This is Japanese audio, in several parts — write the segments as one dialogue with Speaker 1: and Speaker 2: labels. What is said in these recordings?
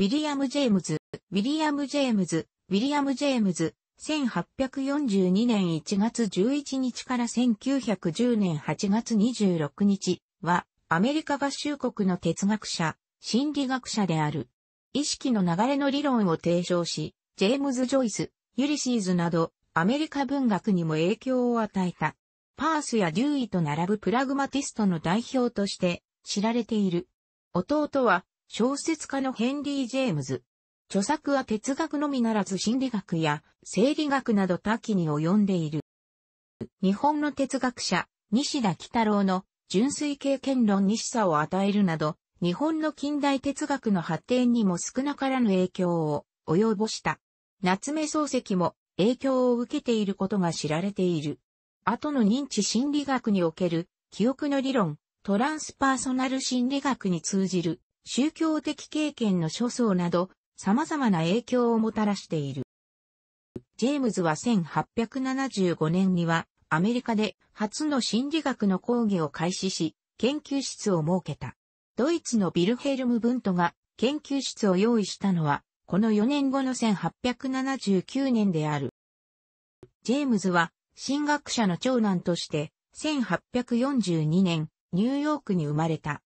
Speaker 1: ウィリアム・ジェームズ、ウィリアム・ジェームズ、ウィリアム・ジェームズ、1842年1月11日から1910年8月26日は、アメリカ合衆国の哲学者、心理学者である。意識の流れの理論を提唱し、ジェームズ・ジョイス、ユリシーズなど、アメリカ文学にも影響を与えた。パースやデューイと並ぶプラグマティストの代表として知られている。弟は小説家のヘンリー・ジェームズ。著作は哲学のみならず心理学や生理学など多岐に及んでいる。日本の哲学者、西田喜太郎の純粋経験論に示唆を与えるなど、日本の近代哲学の発展にも少なからぬ影響を及ぼした。夏目漱石も影響を受けていることが知られている。後の認知心理学における記憶の理論、トランスパーソナル心理学に通じる宗教的経験の諸層など、様々な影響をもたらしている。ジェームズは1875年には、アメリカで初の心理学の講義を開始し、研究室を設けた。ドイツのビルヘルム・ブントが研究室を用意したのは、この4年後の1879年である。ジェームズは、神学者の長男として、1842年、ニューヨークに生まれた。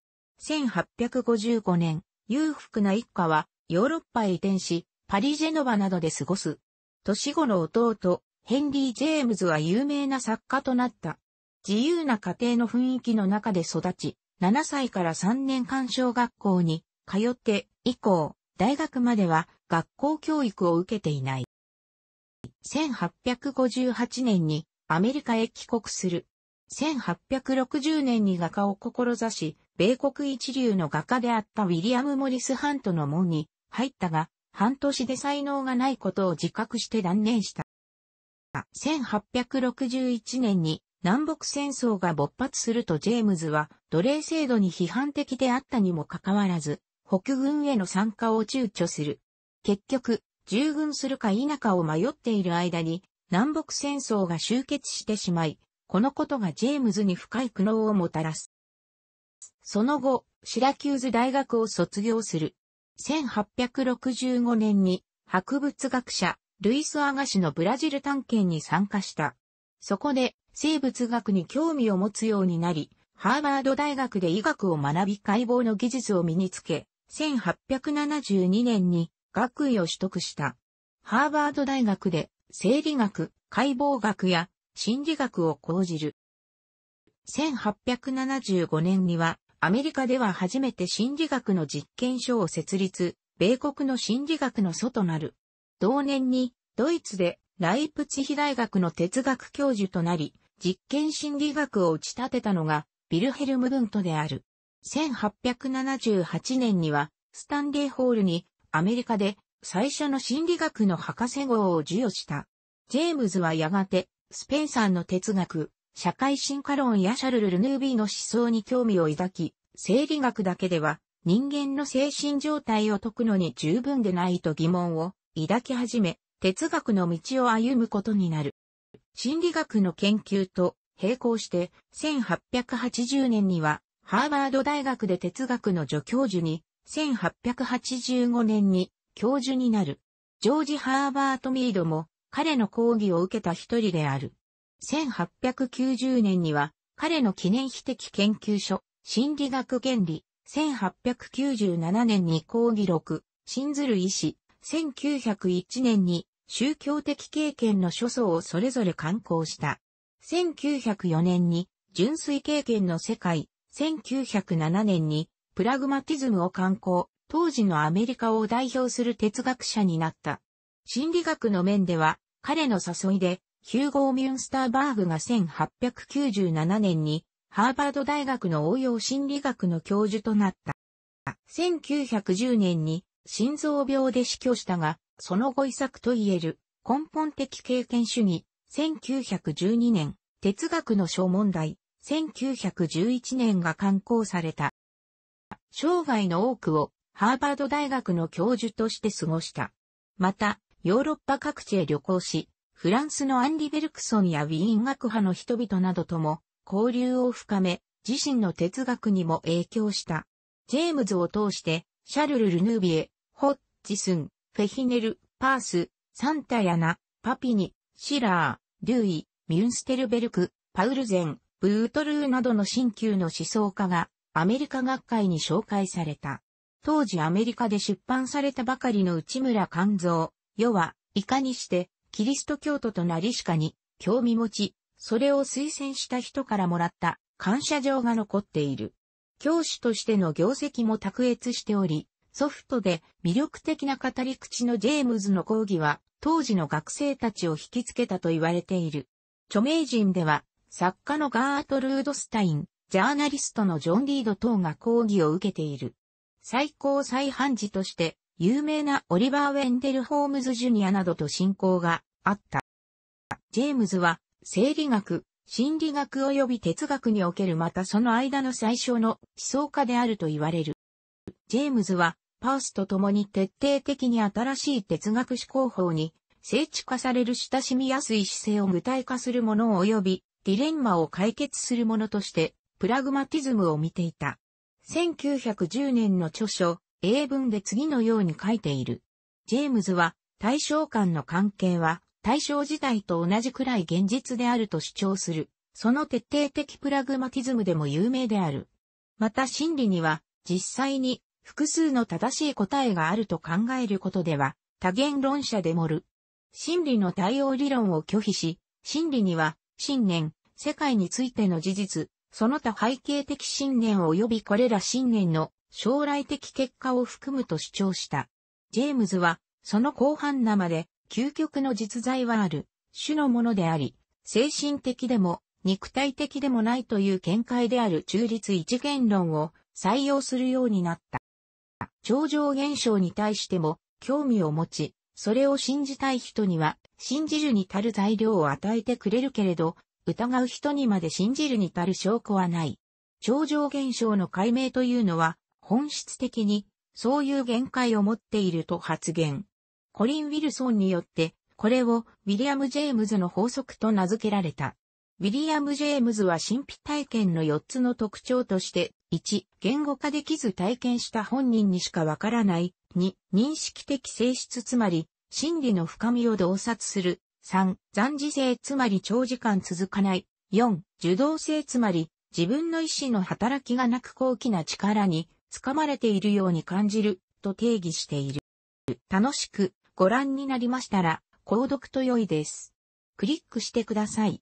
Speaker 1: 1855年、裕福な一家はヨーロッパへ移転し、パリ・ジェノバなどで過ごす。年後の弟、ヘンリー・ジェームズは有名な作家となった。自由な家庭の雰囲気の中で育ち、7歳から3年間小学校に通って以降、大学までは学校教育を受けていない。1858年にアメリカへ帰国する。1860年に画家を志し、米国一流の画家であったウィリアム・モリス・ハントの門に入ったが、半年で才能がないことを自覚して断念した。1861年に南北戦争が勃発するとジェームズは奴隷制度に批判的であったにもかかわらず、北軍への参加を躊躇する。結局、従軍するか否かを迷っている間に、南北戦争が終結してしまい、このことがジェームズに深い苦悩をもたらす。その後、シラキューズ大学を卒業する。1865年に博物学者、ルイス・アガシのブラジル探検に参加した。そこで生物学に興味を持つようになり、ハーバード大学で医学を学び解剖の技術を身につけ、1872年に学位を取得した。ハーバード大学で生理学、解剖学や心理学を講じる。1875年には、アメリカでは初めて心理学の実験所を設立、米国の心理学の祖となる。同年に、ドイツでライプツヒ大学の哲学教授となり、実験心理学を打ち立てたのが、ビルヘルム・ブントである。1878年には、スタンレーホールに、アメリカで最初の心理学の博士号を授与した。ジェームズはやがて、スペンサーの哲学、社会進化論やシャルル・ルヌービーの思想に興味を抱き、生理学だけでは人間の精神状態を解くのに十分でないと疑問を抱き始め、哲学の道を歩むことになる。心理学の研究と並行して1880年にはハーバード大学で哲学の助教授に、1885年に教授になる。ジョージ・ハーバート・ミードも彼の講義を受けた一人である。1890年には、彼の記念碑的研究所、心理学原理、1897年に講義録、信ずる医師、1901年に宗教的経験の書相をそれぞれ刊行した。1904年に純粋経験の世界、1907年にプラグマティズムを刊行、当時のアメリカを代表する哲学者になった。心理学の面では彼の誘いで、ヒューゴー・ミュンスターバーグが1897年に、ハーバード大学の応用心理学の教授となった。1910年に心臓病で死去したが、その後遺作と言える根本的経験主義、1912年、哲学の小問題、1911年が刊行された。生涯の多くをハーバード大学の教授として過ごした。また、ヨーロッパ各地へ旅行し、フランスのアンリ・ベルクソンやウィーン学派の人々などとも交流を深め、自身の哲学にも影響した。ジェームズを通して、シャルル・ルヌービエ、ホッジスン、フェヒネル、パース、サンタヤナ、パピニ、シラー、デューイ、ミュンステルベルク、パウルゼン、ブートルーなどの新旧の思想家がアメリカ学会に紹介された。当時アメリカで出版されたばかりの内村勘蔵、世は、いかにして、キリスト教徒となりしかに、興味持ち、それを推薦した人からもらった感謝状が残っている。教師としての業績も卓越しており、ソフトで魅力的な語り口のジェームズの講義は、当時の学生たちを引きつけたと言われている。著名人では、作家のガートルード・スタイン、ジャーナリストのジョン・リード等が講義を受けている。最高裁判事として、有名なオリバー・ウェンデル・ホームズ・ジュニアなどと親交があった。ジェームズは、生理学、心理学及び哲学におけるまたその間の最小の思想家であると言われる。ジェームズは、パースと共に徹底的に新しい哲学思考法に、聖地化される親しみやすい姿勢を具体化するもの及び、ディレンマを解決するものとして、プラグマティズムを見ていた。1910年の著書、英文で次のように書いている。ジェームズは、対象間の関係は、対象時代と同じくらい現実であると主張する。その徹底的プラグマティズムでも有名である。また真理には、実際に複数の正しい答えがあると考えることでは、多言論者でもる。真理の対応理論を拒否し、真理には、信念、世界についての事実、その他背景的信念及びこれら信念の将来的結果を含むと主張した。ジェームズは、その後半生で、究極の実在はある、種のものであり、精神的でも、肉体的でもないという見解である中立一元論を採用するようになった。超常現象に対しても興味を持ち、それを信じたい人には信じるに足る材料を与えてくれるけれど、疑う人にまで信じるに足る証拠はない。超常現象の解明というのは本質的にそういう限界を持っていると発言。コリン・ウィルソンによって、これをウィリアム・ジェームズの法則と名付けられた。ウィリアム・ジェームズは神秘体験の4つの特徴として、1、言語化できず体験した本人にしかわからない。2、認識的性質つまり、心理の深みを洞察する。3、残時性つまり長時間続かない。4、受動性つまり、自分の意志の働きがなく高貴な力に掴まれているように感じると定義している。楽しくご覧になりましたら、購読と良いです。クリックしてください。